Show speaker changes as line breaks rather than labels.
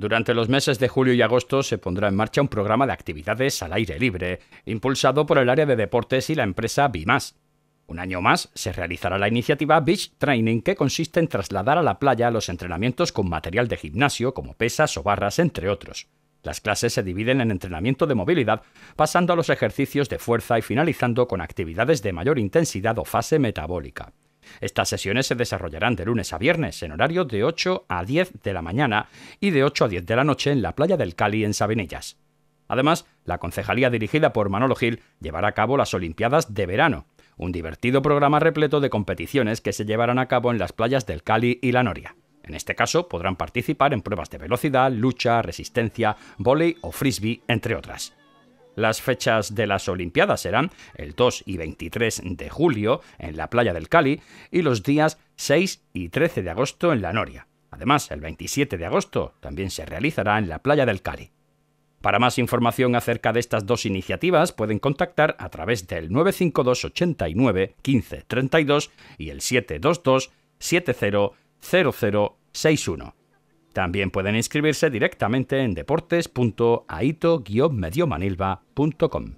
Durante los meses de julio y agosto se pondrá en marcha un programa de actividades al aire libre, impulsado por el área de deportes y la empresa Bimas. Un año más se realizará la iniciativa Beach Training, que consiste en trasladar a la playa los entrenamientos con material de gimnasio, como pesas o barras, entre otros. Las clases se dividen en entrenamiento de movilidad, pasando a los ejercicios de fuerza y finalizando con actividades de mayor intensidad o fase metabólica. Estas sesiones se desarrollarán de lunes a viernes en horario de 8 a 10 de la mañana y de 8 a 10 de la noche en la playa del Cali en Sabinellas. Además, la concejalía dirigida por Manolo Gil llevará a cabo las Olimpiadas de verano, un divertido programa repleto de competiciones que se llevarán a cabo en las playas del Cali y la Noria. En este caso podrán participar en pruebas de velocidad, lucha, resistencia, volei o frisbee, entre otras. Las fechas de las Olimpiadas serán el 2 y 23 de julio en la playa del Cali y los días 6 y 13 de agosto en La Noria. Además, el 27 de agosto también se realizará en la playa del Cali. Para más información acerca de estas dos iniciativas pueden contactar a través del 952 89 15 32 y el 722 70 también pueden inscribirse directamente en deportes.aito-mediomanilva.com.